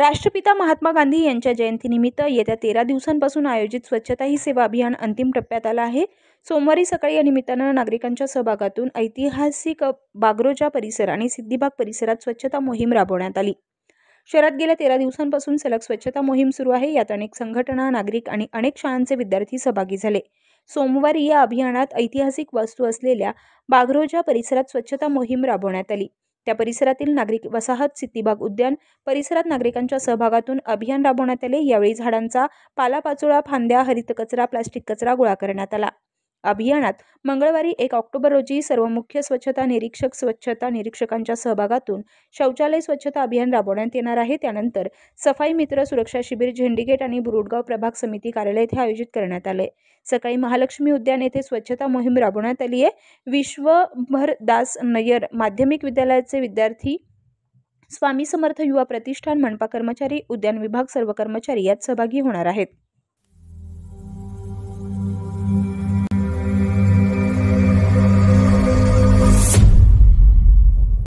राष्ट्रपिता महात्मा गांधी यांच्या जयंतीनिमित्त येत्या तेरा दिवसांपासून आयोजित स्वच्छता ही सेवा अभियान अंतिम टप्प्यात आलं आहे सोमवारी सकाळी या निमित्तानं नागरिकांच्या सहभागातून ऐतिहासिक बागरोजा परिसर आणि सिद्धिबाग परिसरात स्वच्छता मोहीम राबवण्यात आली शहरात गेल्या तेरा दिवसांपासून सलग स्वच्छता मोहीम सुरू आहे यात अनेक संघटना नागरिक आणि अनेक शाळांचे विद्यार्थी सहभागी झाले सोमवारी या अभियानात ऐतिहासिक वस्तू असलेल्या बागरोजा परिसरात स्वच्छता मोहीम राबवण्यात आली त्या परिसरातील नागरिक वसाहत सिद्धीबाग उद्यान परिसरात नागरिकांच्या सहभागातून अभियान राबवण्यात आले यावेळी झाडांचा पालापाचोळा फांद्या हरित कचरा प्लास्टिक कचरा गोळा करण्यात आला अभियानात मंगळवारी एक ऑक्टोबर रोजी सर्व मुख्य स्वच्छता निरीक्षक स्वच्छता निरीक्षकांच्या सहभागातून शौचालय स्वच्छता अभियान राबवण्यात येणार आहे त्यानंतर सफाई मित्र सुरक्षा शिबिर झेंडीगेट आणि बुरुडगाव प्रभाग समिती कार्यालय येथे आयोजित करण्यात आले सकाळी महालक्ष्मी उद्यान येथे स्वच्छता मोहीम राबवण्यात आली आहे विश्वभर दास नय्यर माध्यमिक विद्यालयाचे विद्यार्थी स्वामी समर्थ युवा प्रतिष्ठान मनपा कर्मचारी उद्यान विभाग सर्व कर्मचारी यात सहभागी होणार आहेत